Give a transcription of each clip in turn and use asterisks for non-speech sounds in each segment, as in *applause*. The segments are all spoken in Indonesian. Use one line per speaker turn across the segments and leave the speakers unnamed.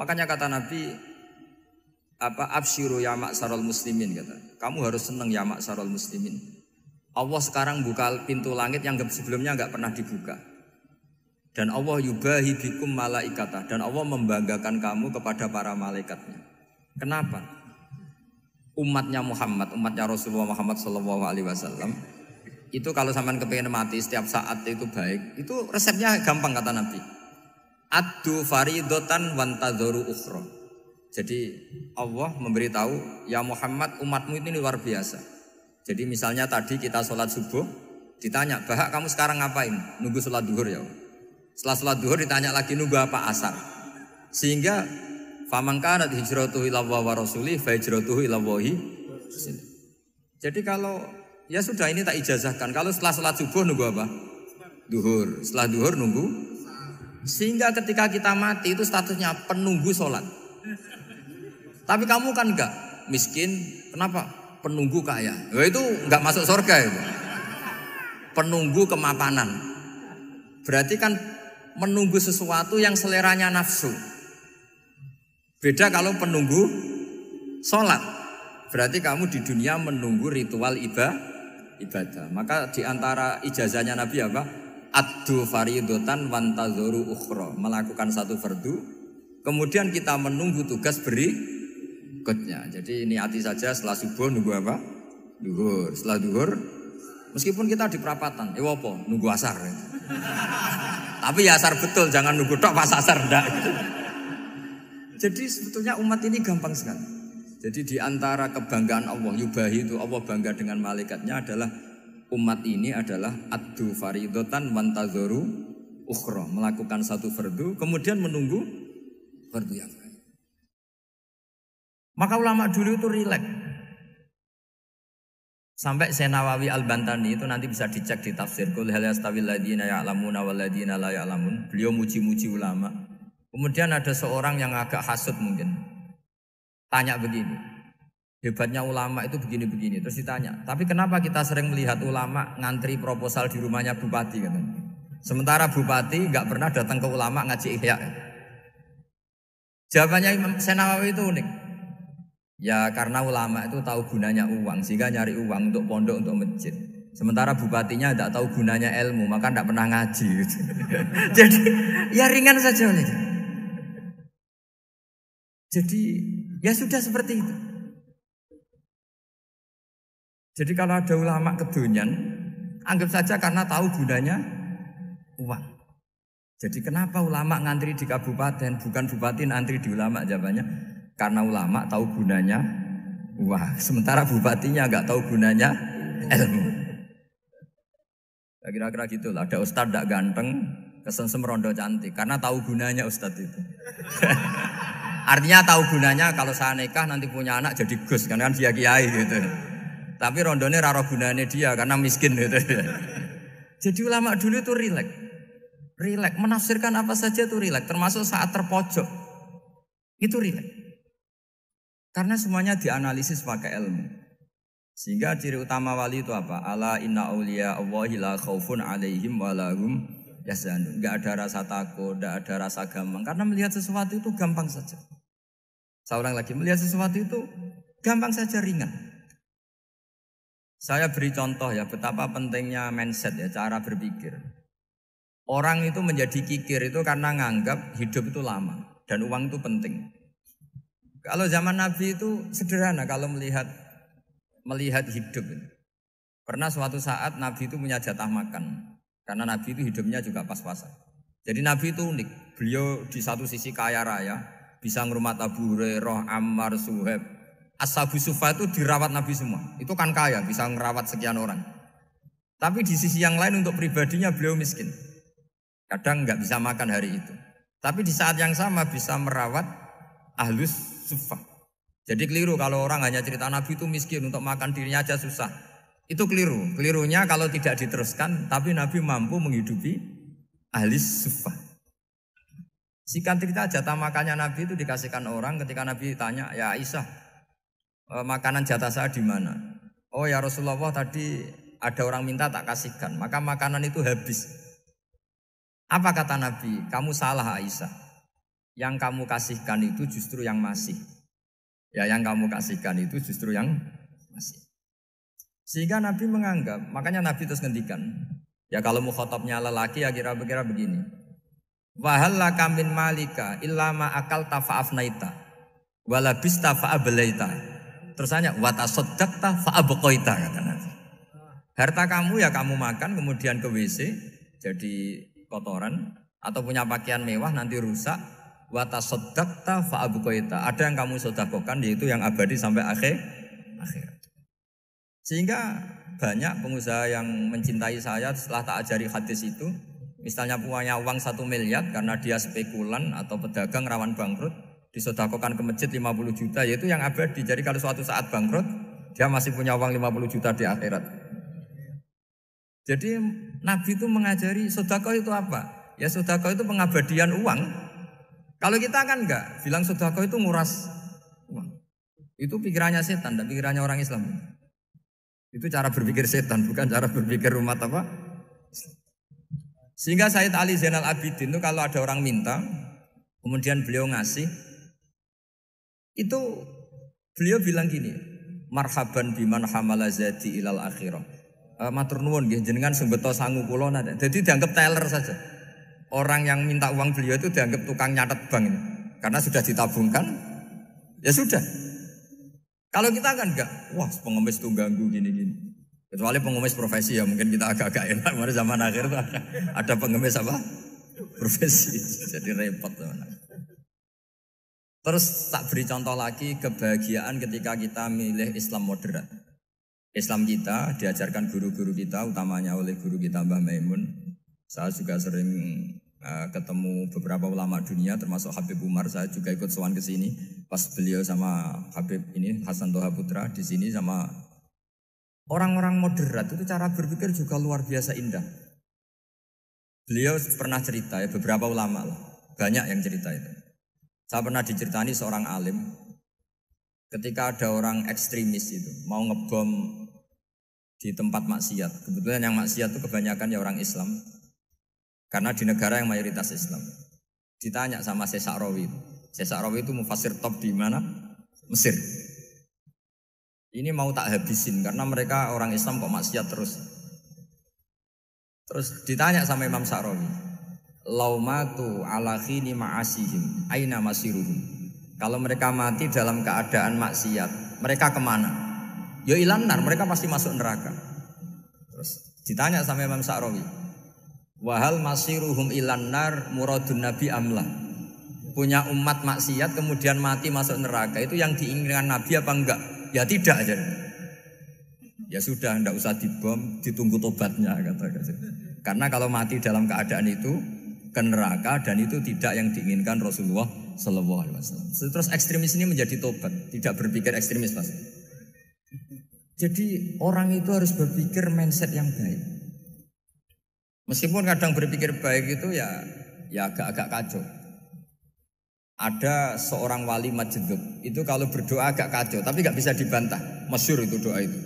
Makanya kata Nabi apa absyuru ya maksarul muslimin kata. Kamu harus seneng ya maksarul muslimin. Allah sekarang buka pintu langit yang sebelumnya nggak pernah dibuka. Dan Allah yubahi bikum malaikata dan Allah membanggakan kamu kepada para malaikatnya. Kenapa? Umatnya Muhammad, umatnya Rasulullah Muhammad Shallallahu Alaihi Wasallam itu kalau sampean kepengen mati setiap saat itu baik, itu resepnya gampang kata Nabi Addu faridotan wantadzoru ukhra. Jadi Allah memberitahu, ya Muhammad umatmu ini luar biasa. Jadi misalnya tadi kita sholat subuh, ditanya, bahak kamu sekarang ngapain? Nunggu sholat duhur ya. Setelah sholat duhur ditanya lagi nunggu apa asar. Sehingga famangkanat hijratuhu ilallah wa rasulih, fahijratuhu ilallahi. Jadi kalau ya sudah ini tak ijazahkan. Kalau setelah sholat subuh nunggu apa? Duhur. Setelah duhur nunggu sehingga ketika kita mati itu statusnya penunggu sholat. Tapi kamu kan enggak miskin, kenapa? Penunggu kaya. Ya itu enggak masuk surga itu. Penunggu kemapanan. Berarti kan menunggu sesuatu yang seleranya nafsu. Beda kalau penunggu sholat. Berarti kamu di dunia menunggu ritual ibadah. Maka di antara ijazahnya Nabi apa? addu faridotan wantazoru ukhro melakukan satu fardu kemudian kita menunggu tugas beri kutnya jadi hati saja setelah subuh nunggu apa duhur setelah duhur meskipun kita di perapatan eh apa nunggu asar *laughs* tapi ya asar betul jangan nunggu tok pas asar ndak jadi sebetulnya umat ini gampang sekali jadi di antara kebanggaan Allah yubahi itu Allah bangga dengan malaikatnya adalah umat ini adalah adu faridotan wantazoru ukhro melakukan satu fardu kemudian menunggu fardu yang lain. Maka ulama dulu itu rileks. Sampai Senawawi Al-Bantani itu nanti bisa dicek di tafsir Qul hal yastawil ya'lamuna wal ladina la ya'lamun. Beliau muji-muji ulama. Kemudian ada seorang yang agak hasut mungkin. Tanya begini, Hebatnya ulama itu begini-begini. Terus ditanya, tapi kenapa kita sering melihat ulama ngantri proposal di rumahnya bupati? Gitu. Sementara bupati nggak pernah datang ke ulama ngaji ihya. Jawabannya Imam Senawawi itu unik. Ya karena ulama itu tahu gunanya uang, sehingga nyari uang untuk pondok, untuk masjid. Sementara bupatinya tidak tahu gunanya ilmu, maka tidak pernah ngaji. Gitu. *laughs* Jadi ya ringan saja Gitu. Jadi ya sudah seperti itu. Jadi kalau ada ulama kedonyan, anggap saja karena tahu gunanya uang. Jadi kenapa ulama ngantri di kabupaten, bukan bupati ngantri di ulama jawabannya? Karena ulama tahu gunanya wah. Sementara bupatinya nggak tahu gunanya ilmu. Ya, kira-kira gitu lah. Ada ustadz tidak ganteng, kesensem rondo cantik. Karena tahu gunanya ustadz itu. *laughs* Artinya tahu gunanya kalau saya nikah nanti punya anak jadi gus, karena kan dia kiai gitu. Tapi rondone raro gunane dia karena miskin gitu. *laughs* Jadi ulama dulu itu rilek. Rilek menafsirkan apa saja itu rilek, termasuk saat terpojok. Itu rilek. Karena semuanya dianalisis pakai ilmu. Sehingga ciri utama wali itu apa? Ala inna auliya Allahi la khaufun alaihim wa lahum yazanun. Enggak ada rasa takut, enggak ada rasa gampang karena melihat sesuatu itu gampang saja. Seorang lagi melihat sesuatu itu gampang saja ringan. Saya beri contoh ya betapa pentingnya mindset ya cara berpikir. Orang itu menjadi kikir itu karena nganggap hidup itu lama dan uang itu penting. Kalau zaman Nabi itu sederhana kalau melihat melihat hidup. Pernah suatu saat Nabi itu punya jatah makan karena Nabi itu hidupnya juga pas-pasan. Jadi Nabi itu unik. Beliau di satu sisi kaya raya, bisa ngurmat Abu Hurairah, Ammar, Suhaib, Ashabu Sufa itu dirawat Nabi semua. Itu kan kaya, bisa merawat sekian orang. Tapi di sisi yang lain untuk pribadinya beliau miskin. Kadang nggak bisa makan hari itu. Tapi di saat yang sama bisa merawat ahlus sufa. Jadi keliru kalau orang hanya cerita Nabi itu miskin untuk makan dirinya aja susah. Itu keliru. Kelirunya kalau tidak diteruskan, tapi Nabi mampu menghidupi ahli sufa. Sikan cerita jatah makannya Nabi itu dikasihkan orang ketika Nabi tanya, ya Aisyah, Eh, makanan jatah saya di mana? Oh ya Rasulullah tadi ada orang minta tak kasihkan, maka makanan itu habis. Apa kata Nabi? Kamu salah Aisyah. Yang kamu kasihkan itu justru yang masih. Ya yang kamu kasihkan itu justru yang masih. Sehingga Nabi menganggap, makanya Nabi terus ngendikan. Ya kalau mau khotobnya lelaki ya kira-kira begini. Wahalla kamin malika illama akal tafa'afnaita walabis tafa'abelaita. Terus hanya watasodakta faabukoita kata Nabi. Harta kamu ya kamu makan kemudian ke WC jadi kotoran atau punya pakaian mewah nanti rusak watasodakta fa'abukoita. Ada yang kamu sodakokan yaitu yang abadi sampai akhir akhir. Sehingga banyak pengusaha yang mencintai saya setelah tak ajari hadis itu, misalnya punya uang satu miliar karena dia spekulan atau pedagang rawan bangkrut, disodakokan ke masjid 50 juta yaitu yang abadi. Jadi kalau suatu saat bangkrut, dia masih punya uang 50 juta di akhirat. Jadi Nabi itu mengajari sodako itu apa? Ya sodako itu pengabadian uang. Kalau kita kan enggak, bilang sodako itu nguras uang. Itu pikirannya setan, dan pikirannya orang Islam. Itu cara berpikir setan, bukan cara berpikir rumah apa. Sehingga Said Ali Zainal Abidin itu kalau ada orang minta, kemudian beliau ngasih, itu beliau bilang gini, marhaban biman hamala zati ilal akhirah. E, matur nuwun nggih jenengan sing beto sangu kula nate. Dadi dianggap teller saja. Orang yang minta uang beliau itu dianggap tukang nyatet bank ini. Karena sudah ditabungkan, ya sudah. Kalau kita kan enggak, wah pengemis tuh ganggu gini-gini. Kecuali pengemis profesi ya mungkin kita agak-agak enak. Mari zaman akhir tuh ada, ada pengemis apa? Profesi. Jadi repot. Teman -teman. Terus tak beri contoh lagi kebahagiaan ketika kita milih Islam moderat. Islam kita diajarkan guru-guru kita, utamanya oleh guru kita Mbah Maimun. Saya juga sering uh, ketemu beberapa ulama dunia, termasuk Habib Umar. Saya juga ikut sowan ke sini. Pas beliau sama Habib ini Hasan Toha Putra di sini sama orang-orang moderat itu cara berpikir juga luar biasa indah. Beliau pernah cerita ya beberapa ulama lah, banyak yang cerita itu. Saya pernah diceritani seorang alim ketika ada orang ekstremis itu mau ngebom di tempat maksiat. Kebetulan yang maksiat itu kebanyakan ya orang Islam karena di negara yang mayoritas Islam. Ditanya sama Sesak Rawi. Sesak Rawi itu mufasir top di mana? Mesir. Ini mau tak habisin karena mereka orang Islam kok maksiat terus. Terus ditanya sama Imam Sa'rawi, laumatu ala khini ma'asihim aina masiruhum kalau mereka mati dalam keadaan maksiat mereka kemana ya ilanar mereka pasti masuk neraka terus ditanya sama Imam Sa'rawi wahal masiruhum ilanar muradun nabi amla punya umat maksiat kemudian mati masuk neraka itu yang diinginkan nabi apa enggak ya tidak aja ya sudah tidak usah dibom ditunggu tobatnya kata, kata karena kalau mati dalam keadaan itu ke neraka dan itu tidak yang diinginkan Rasulullah Shallallahu Alaihi Wasallam. Terus ekstremis ini menjadi tobat, tidak berpikir ekstremis pasti. Jadi orang itu harus berpikir mindset yang baik. Meskipun kadang berpikir baik itu ya ya agak-agak kacau. Ada seorang wali majdub itu kalau berdoa agak kacau tapi nggak bisa dibantah. Masyur itu doa itu.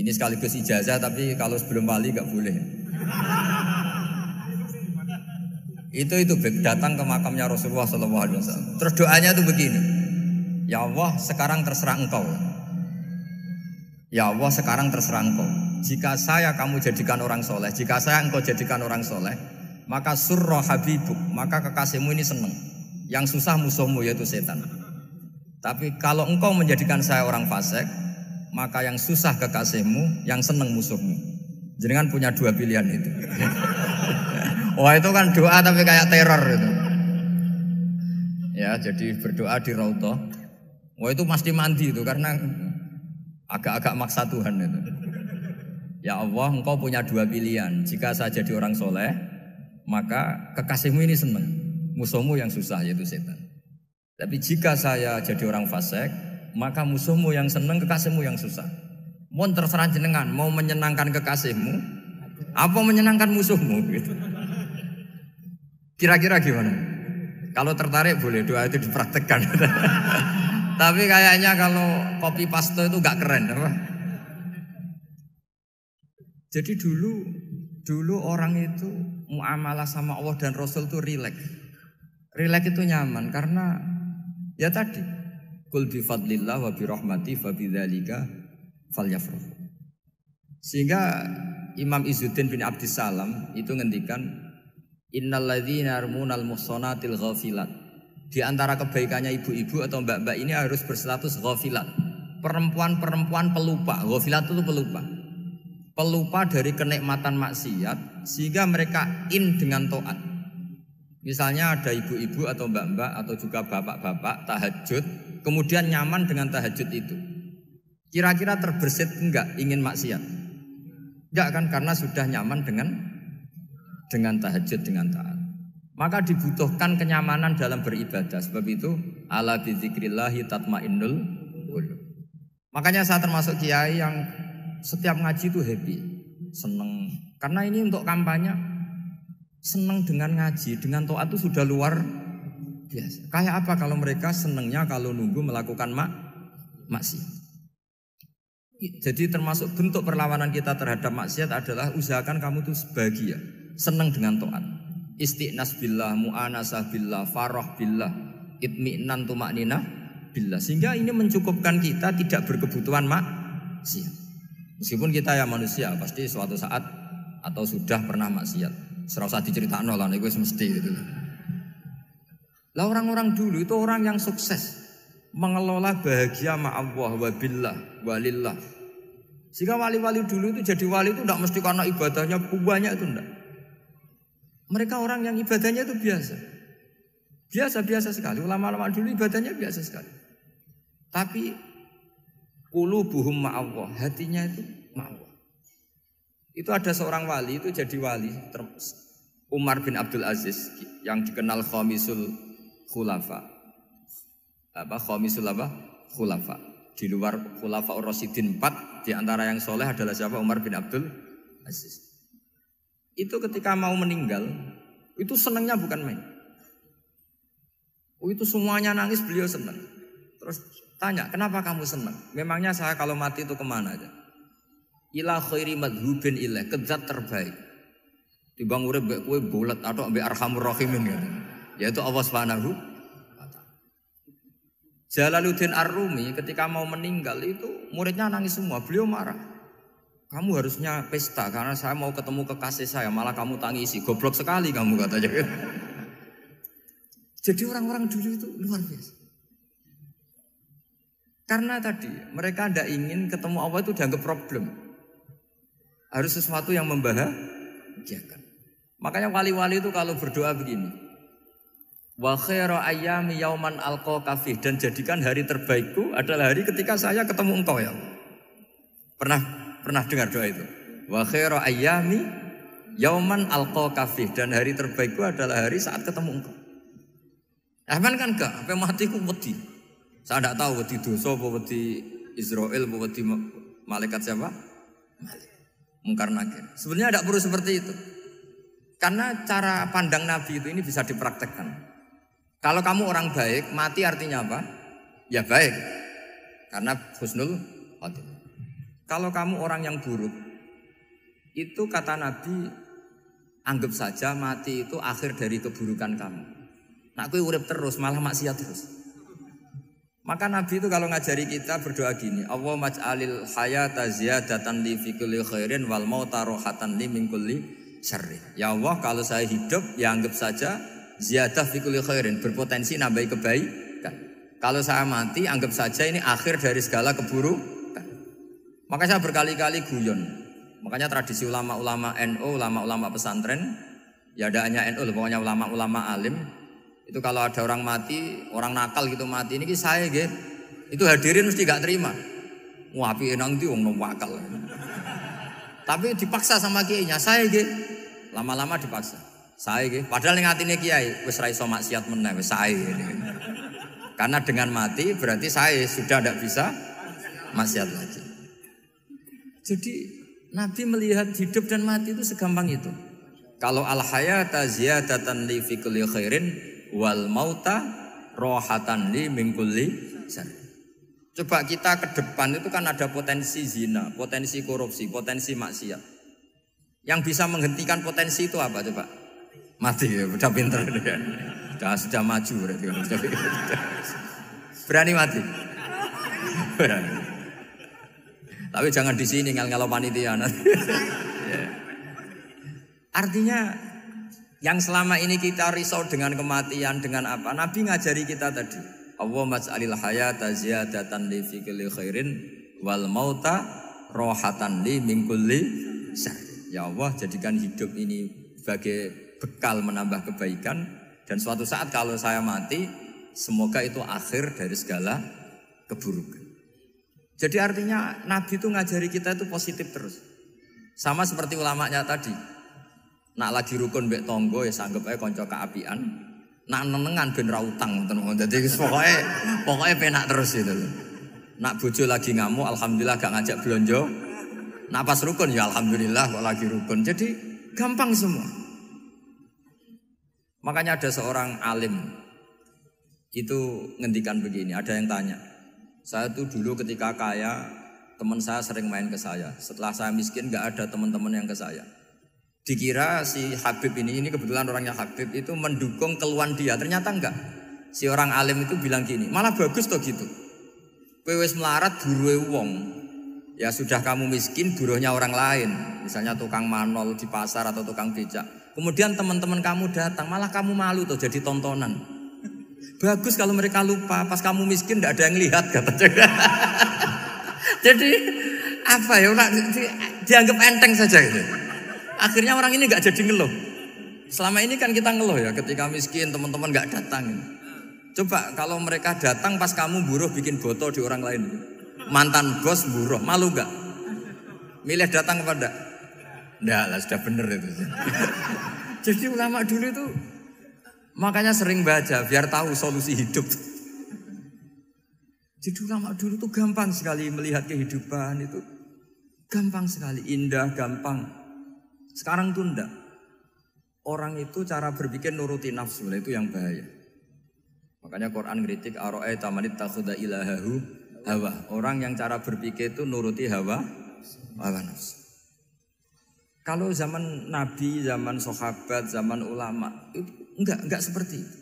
Ini sekaligus ijazah tapi kalau sebelum wali nggak boleh. Itu itu datang ke makamnya Rasulullah Shallallahu Alaihi Wasallam. Terus doanya itu begini, Ya Allah sekarang terserah engkau. Ya Allah sekarang terserah engkau. Jika saya kamu jadikan orang soleh, jika saya engkau jadikan orang soleh, maka surah habibuk, maka kekasihmu ini seneng. Yang susah musuhmu yaitu setan. Tapi kalau engkau menjadikan saya orang fasik, maka yang susah kekasihmu, yang seneng musuhmu. Jadi kan punya dua pilihan itu. Wah itu kan doa tapi kayak teror itu. Ya jadi berdoa di rauto. Wah itu pasti mandi itu karena agak-agak maksa Tuhan itu. Ya Allah engkau punya dua pilihan. Jika saya jadi orang soleh maka kekasihmu ini senang. Musuhmu yang susah yaitu setan. Tapi jika saya jadi orang fasek maka musuhmu yang senang kekasihmu yang susah. Mau terserah jenengan mau menyenangkan kekasihmu apa menyenangkan musuhmu gitu. Kira-kira gimana? Kalau tertarik boleh doa itu dipraktekkan. *laughs* Tapi kayaknya kalau kopi paste itu nggak keren. Apa? Jadi dulu dulu orang itu muamalah sama Allah dan Rasul itu rileks. Rileks itu nyaman karena ya tadi kul bi fadlillah wa bi rahmati fa bidzalika Sehingga Imam Izuddin bin Abdissalam itu ngendikan armunal ghafilat. Di antara kebaikannya ibu-ibu atau mbak-mbak ini harus berstatus ghafilat. Perempuan-perempuan pelupa, ghafilat itu pelupa. Pelupa dari kenikmatan maksiat sehingga mereka in dengan toat. Misalnya ada ibu-ibu atau mbak-mbak atau juga bapak-bapak tahajud, kemudian nyaman dengan tahajud itu. Kira-kira terbersit enggak ingin maksiat? Enggak kan karena sudah nyaman dengan dengan tahajud dengan taat. Maka dibutuhkan kenyamanan dalam beribadah. Sebab itu ala bizikrillahi tatmainnul qulub. Makanya saya termasuk kiai yang setiap ngaji itu happy, seneng. Karena ini untuk kampanye seneng dengan ngaji, dengan toa itu sudah luar biasa. Kayak apa kalau mereka senengnya kalau nunggu melakukan mak maksiat. Jadi termasuk bentuk perlawanan kita terhadap maksiat adalah usahakan kamu itu sebahagia senang dengan taat. Istiqnas billah, mu'anasah billah, farah billah, itmi'nan tumak billah. Sehingga ini mencukupkan kita tidak berkebutuhan maksiat. Meskipun kita ya manusia, pasti suatu saat atau sudah pernah maksiat. saat diceritakan lah, itu mesti gitu. Lah orang-orang dulu itu orang yang sukses mengelola bahagia ma'allah wa billah walillah. Sehingga wali-wali dulu itu jadi wali itu tidak mesti karena ibadahnya banyak itu tidak. Mereka orang yang ibadahnya itu biasa. Biasa-biasa sekali. Ulama-ulama dulu ibadahnya biasa sekali. Tapi buhum ma'allah. Hatinya itu ma'allah. Itu ada seorang wali, itu jadi wali. Umar bin Abdul Aziz yang dikenal Khomisul Khulafa. Apa Khomisul apa? Khulafa. Di luar Khulafa Ur-Rasidin 4, di antara yang soleh adalah siapa? Umar bin Abdul Aziz itu ketika mau meninggal itu senangnya bukan main. Oh, itu semuanya nangis beliau senang. Terus tanya, kenapa kamu senang? Memangnya saya kalau mati itu kemana aja? Ila khairi madhubin ilah, kezat terbaik. di urip mbek kue bulat atau be arhamur rahimin gitu. Yaitu Allah Subhanahu Jalaluddin Ar-Rumi ketika mau meninggal itu muridnya nangis semua, beliau marah. Kamu harusnya pesta karena saya mau ketemu kekasih saya, malah kamu tangisi. Goblok sekali kamu katanya. *laughs* Jadi orang-orang dulu itu luar biasa. Karena tadi mereka tidak ingin ketemu Allah itu dianggap problem. Harus sesuatu yang membahagiakan. Makanya wali-wali itu kalau berdoa begini. Wa khairu ayyami yauman alqa kafih dan jadikan hari terbaikku adalah hari ketika saya ketemu engkau ya. Pernah Pernah dengar doa itu? Wa khairu ayyami yauman alqa kafih dan hari terbaikku adalah hari saat ketemu engkau. Rahman kan enggak, apa matiku wedi. Saya enggak tahu wedi dosa apa wedi Israel apa wedi malaikat siapa? Malaikat. Mungkar nakir. Sebenarnya tidak perlu seperti itu. Karena cara pandang Nabi itu ini bisa dipraktekkan. Kalau kamu orang baik, mati artinya apa? Ya baik. Karena husnul khotimah. Kalau kamu orang yang buruk, itu kata Nabi, anggap saja mati itu akhir dari keburukan kamu. Nak aku urip terus, malah maksiat terus. Maka Nabi itu kalau ngajari kita berdoa gini, Allah maj'alil hayata ziyadatan li fi khairin wal mauta rohatan li minkuli kulli Ya Allah, kalau saya hidup ya anggap saja ziyadah fi khairin, berpotensi nambah kebaikan. Kalau saya mati anggap saja ini akhir dari segala keburukan Makanya saya berkali-kali guyon. Makanya tradisi ulama-ulama NU, ulama-ulama pesantren, ya ada hanya NU, pokoknya ulama-ulama alim, itu kalau ada orang mati, orang nakal gitu mati, ini saya gitu, itu hadirin mesti gak terima. Wapi enang di wong wakal. Tapi dipaksa sama kiainya, saya gitu, lama-lama dipaksa. Saya gitu, padahal yang ini kiai, wes raiso maksiat menang, wes saya gitu. Karena dengan mati berarti saya sudah tidak bisa maksiat lagi. Jadi Nabi melihat hidup dan mati itu segampang itu. Kalau al hayata ziyadatan li fi kulli khairin wal mauta rohatan li min kulli Coba kita ke depan itu kan ada potensi zina, potensi korupsi, potensi maksiat. Yang bisa menghentikan potensi itu apa coba? Mati ya, udah pinter ya. Sudah, sudah maju berarti. Berani mati. Berani. Tapi jangan di sini ngal ngalau panitia. *laughs* Artinya yang selama ini kita risau dengan kematian dengan apa? Nabi ngajari kita tadi. Allah mas'alil hayata ziyadatan li fi khairin wal mauta rohatan li mingkuli. Ya Allah, jadikan hidup ini sebagai bekal menambah kebaikan dan suatu saat kalau saya mati, semoga itu akhir dari segala keburukan. Jadi artinya Nabi itu ngajari kita itu positif terus. Sama seperti ulamanya tadi. Nak lagi rukun mbek tonggo ya sanggup aja konco keapian. Nak nenengan ben rautang. utang Jadi pokoknya pokoknya penak terus itu Nak bojo lagi ngamuk alhamdulillah gak ngajak belonjo. Nak pas rukun ya alhamdulillah kok lagi rukun. Jadi gampang semua. Makanya ada seorang alim itu ngendikan begini, ada yang tanya, saya tuh dulu ketika kaya, teman saya sering main ke saya. Setelah saya miskin, nggak ada teman-teman yang ke saya. Dikira si Habib ini, ini kebetulan orangnya Habib itu mendukung keluhan dia. Ternyata enggak. Si orang alim itu bilang gini, malah bagus tuh gitu. Pewes melarat buruwe wong. Ya sudah kamu miskin, buruhnya orang lain. Misalnya tukang manol di pasar atau tukang becak. Kemudian teman-teman kamu datang, malah kamu malu tuh jadi tontonan. Bagus kalau mereka lupa, pas kamu miskin tidak ada yang lihat kata *laughs* Jadi apa ya orang di, dianggap enteng saja gitu. Akhirnya orang ini nggak jadi ngeluh. Selama ini kan kita ngeluh ya ketika miskin teman-teman nggak datang. Gitu. Coba kalau mereka datang pas kamu buruh bikin botol di orang lain. Mantan bos buruh, malu nggak? Milih datang kepada? Enggak lah, sudah bener itu. *laughs* jadi ulama dulu itu Makanya sering baca biar tahu solusi hidup. Jadi ulama dulu tuh gampang sekali melihat kehidupan itu. Gampang sekali, indah, gampang. Sekarang tuh enggak. Orang itu cara berpikir nuruti nafsu, itu yang bahaya. Makanya Quran kritik aroe tamanit takhuda ilahahu hawa. Orang yang cara berpikir itu nuruti hawa, hawa nafsu. Kalau zaman Nabi, zaman sahabat, zaman ulama, itu Enggak, enggak seperti itu.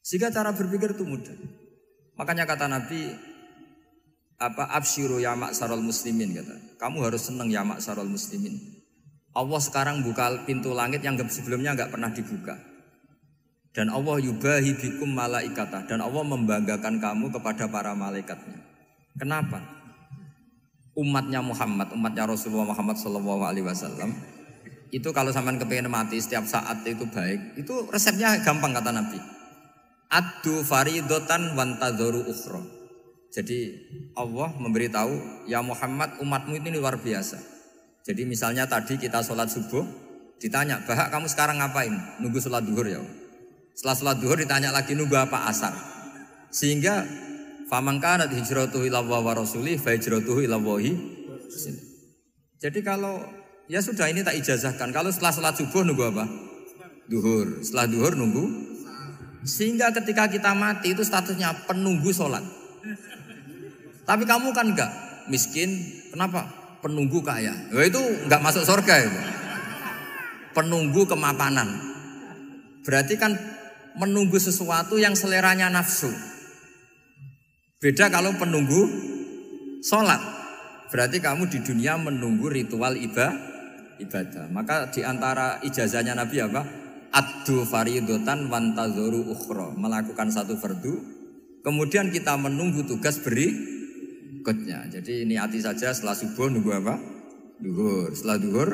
Sehingga cara berpikir itu mudah. Makanya kata Nabi, apa absyuru ya sarol muslimin kata. Kamu harus senang ya sarol muslimin. Allah sekarang buka pintu langit yang sebelumnya enggak pernah dibuka. Dan Allah yubahi bikum malaikatah dan Allah membanggakan kamu kepada para malaikatnya. Kenapa? Umatnya Muhammad, umatnya Rasulullah Muhammad Shallallahu Alaihi Wasallam itu kalau sampean kepingin mati setiap saat itu baik, itu resepnya gampang kata Nabi. adu faridotan wantadoru ukhro Jadi Allah memberitahu, ya Muhammad umatmu ini luar biasa. Jadi misalnya tadi kita sholat subuh, ditanya, Bahak kamu sekarang ngapain? Nunggu sholat duhur ya. Setelah sholat duhur ditanya lagi nunggu apa asar. Sehingga faman hijratuhu wa rasulih fa hijratuhu Jadi kalau Ya sudah ini tak ijazahkan. Kalau setelah sholat subuh nunggu apa? Duhur. Setelah duhur nunggu. Sehingga ketika kita mati itu statusnya penunggu sholat. Tapi kamu kan enggak miskin. Kenapa? Penunggu kaya. Ya itu enggak masuk surga itu. Ya, penunggu kemapanan. Berarti kan menunggu sesuatu yang seleranya nafsu. Beda kalau penunggu sholat. Berarti kamu di dunia menunggu ritual ibadah ibadah. Maka di antara ijazahnya Nabi apa? Addu faridotan wantazoru ukhro. Melakukan satu fardu. Kemudian kita menunggu tugas beri berikutnya. Jadi ini niati saja setelah subuh nunggu apa? Duhur. Setelah duhur,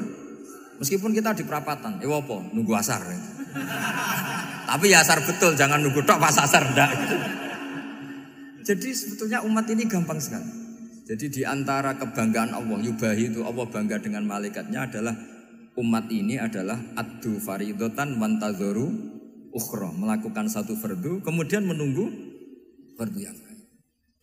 meskipun kita di perapatan, Ya apa? Nunggu asar. *laughs* Tapi ya asar betul, jangan nunggu tok pas asar ndak. *laughs* Jadi sebetulnya umat ini gampang sekali. Jadi di antara kebanggaan Allah yubahi itu Allah bangga dengan malaikatnya adalah umat ini adalah adu faridotan mantazoru ukhra melakukan satu fardu kemudian menunggu fardu yang lain.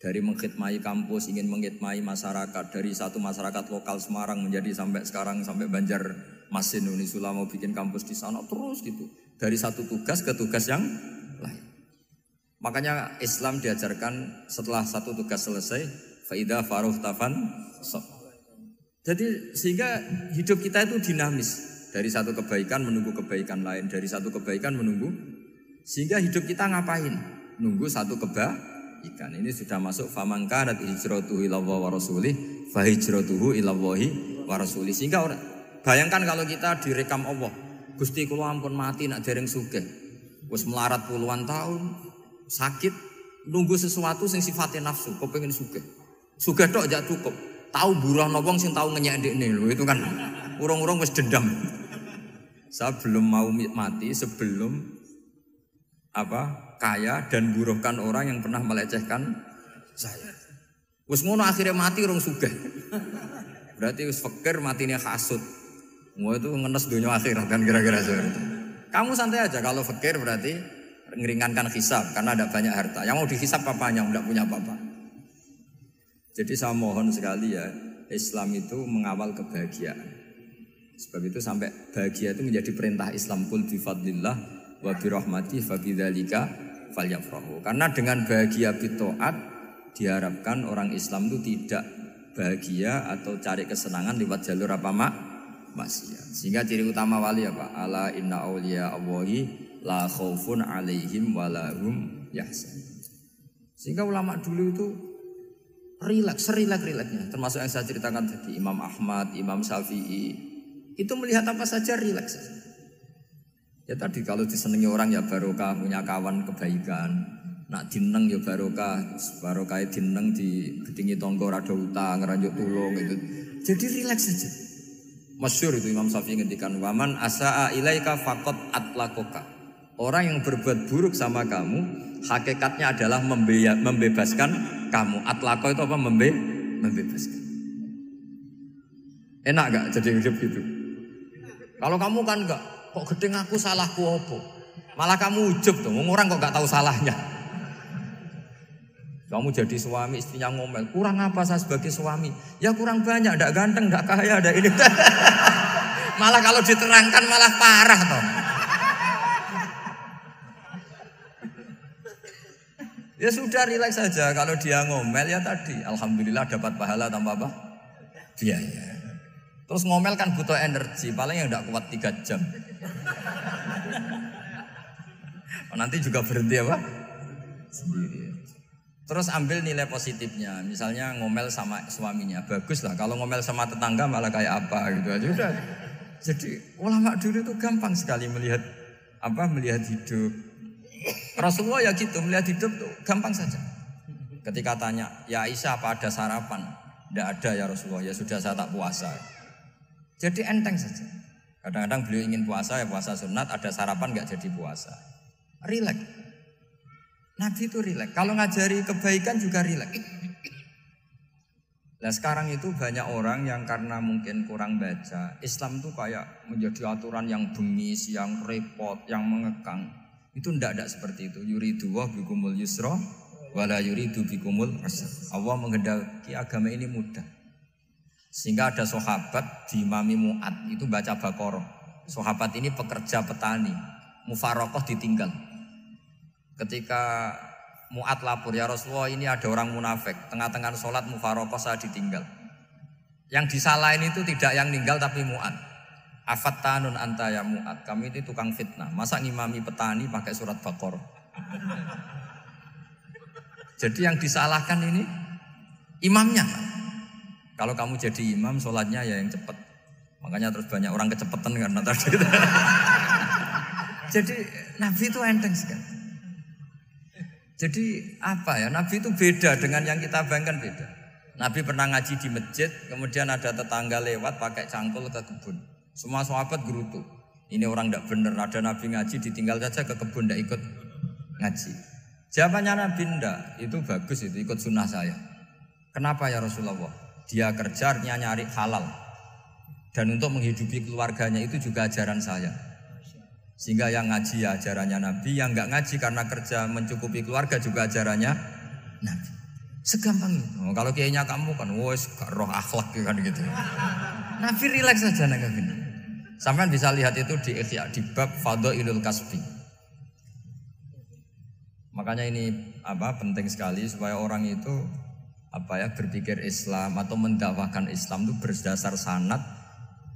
Dari mengkhidmati kampus ingin mengkhidmati masyarakat dari satu masyarakat lokal Semarang menjadi sampai sekarang sampai Banjar Masin Unisula mau bikin kampus di sana terus gitu. Dari satu tugas ke tugas yang lain. Makanya Islam diajarkan setelah satu tugas selesai Faida faruf tafan sok. Jadi sehingga hidup kita itu dinamis dari satu kebaikan menunggu kebaikan lain dari satu kebaikan menunggu sehingga hidup kita ngapain nunggu satu kebaikan ini sudah masuk famangka dan hijratuhu ilallah wa rasulih fahijratuhu sehingga orang bayangkan kalau kita direkam Allah Gusti kulo ampun mati nak dereng suge wis melarat puluhan tahun sakit nunggu sesuatu yang sifatnya nafsu kau pengen suge. Sugih tok jak cukup. Tahu buruh wong sing tahu ngenyek ndekne lho itu kan urung-urung wis dendam. Saya belum mau mati sebelum apa kaya dan buruhkan orang yang pernah melecehkan saya. Wis ngono akhirnya mati urung sugih. Berarti wis fakir nih hasud. Mau itu ngenes dunia akhirat kan kira-kira seperti Kamu santai aja kalau fakir berarti ngeringankan hisap karena ada banyak harta. Yang mau dihisap yang tidak punya apa-apa. Jadi saya mohon sekali ya, Islam itu mengawal kebahagiaan. Sebab itu sampai bahagia itu menjadi perintah Islam kul fadlillah wa fa fabidzalika falyafrahu. Karena dengan bahagia bitoat diharapkan orang Islam itu tidak bahagia atau cari kesenangan lewat jalur apa mak maksiat. Sehingga ciri utama wali apa? Ala inna auliya Allahi la khaufun alaihim wa lahum yahsan. Sehingga ulama dulu itu relax, serilak rileknya Termasuk yang saya ceritakan tadi, Imam Ahmad, Imam Syafi'i. Itu melihat apa saja relax Ya tadi kalau disenangi orang ya barokah punya kawan kebaikan. Nak dineng ya barokah, barokah dineng di gedingi tonggo rada utang, ranjuk tulung itu. Jadi relax saja. Masyur itu Imam Syafi'i ngendikan waman asaa ilaika fakot atlakoka. Orang yang berbuat buruk sama kamu, hakikatnya adalah membe membebaskan kamu. Atlako itu apa? Membe membebaskan. Enak gak jadi hidup gitu? Kalau kamu kan gak, kok gede ngaku salahku apa? Malah kamu ujub tuh, orang kok gak tahu salahnya. Kamu jadi suami istrinya ngomel, kurang apa saya sebagai suami? Ya kurang banyak, gak ganteng, gak kaya, ada ini. *laughs* malah kalau diterangkan malah parah tuh. Ya sudah rileks saja kalau dia ngomel ya tadi alhamdulillah dapat pahala tanpa apa? Biaya. Ya. Terus ngomel kan butuh energi, paling yang tidak kuat tiga jam. Oh, nanti juga berhenti apa? Sendiri. Terus ambil nilai positifnya, misalnya ngomel sama suaminya, bagus lah. Kalau ngomel sama tetangga malah kayak apa gitu aja udah. Jadi ulama dulu itu gampang sekali melihat apa melihat hidup Rasulullah ya gitu melihat hidup tuh gampang saja. Ketika tanya, ya Aisyah apa ada sarapan? Tidak ada ya Rasulullah, ya sudah saya tak puasa. Jadi enteng saja. Kadang-kadang beliau ingin puasa ya puasa sunat, ada sarapan nggak jadi puasa. Relax. Nabi itu relax. Kalau ngajari kebaikan juga relax. Nah sekarang itu banyak orang yang karena mungkin kurang baca Islam itu kayak menjadi aturan yang bengis, yang repot, yang mengekang itu tidak ndak seperti itu. Yuridu wa bikumul yusra wala yuridu bikumul usra. Allah menghendaki agama ini mudah. Sehingga ada sahabat di Mami muat itu baca Baqarah. Sahabat ini pekerja petani, mufarokoh ditinggal. Ketika muat lapor, ya Rasulullah ini ada orang munafik, tengah-tengah sholat mufarokoh saya ditinggal. Yang disalahin itu tidak yang ninggal tapi muat Afatanun anta ya mu'at. Kamu itu tukang fitnah. Masa ngimami petani pakai surat bakor? Jadi yang disalahkan ini imamnya. Kalau kamu jadi imam, sholatnya ya yang cepat. Makanya terus banyak orang kecepatan karena tadi. *laughs* jadi Nabi itu enteng sekali. Jadi apa ya? Nabi itu beda dengan yang kita bayangkan beda. Nabi pernah ngaji di masjid, kemudian ada tetangga lewat pakai cangkul ke kebun. Semua sahabat gerutu. Ini orang tidak benar. Ada Nabi ngaji ditinggal saja ke kebun tidak ikut ngaji. Jawabannya Nabi tidak. Itu bagus itu ikut sunnah saya. Kenapa ya Rasulullah? Dia kerja artinya nyari halal. Dan untuk menghidupi keluarganya itu juga ajaran saya. Sehingga yang ngaji ya ajarannya Nabi, yang nggak ngaji karena kerja mencukupi keluarga juga ajarannya Nabi. Segampang itu. Oh, kalau kayaknya kamu kan, wes roh akhlak kan gitu. Nabi relax saja nak Sampai bisa lihat itu di Ikhya di bab Ilul Kasbi. Makanya ini apa penting sekali supaya orang itu apa ya berpikir Islam atau mendakwahkan Islam itu berdasar sanat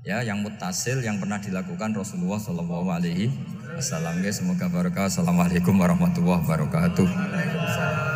ya yang mutasil yang pernah dilakukan Rasulullah Shallallahu Alaihi Wasallam. Semoga barokah. Assalamualaikum warahmatullahi wabarakatuh.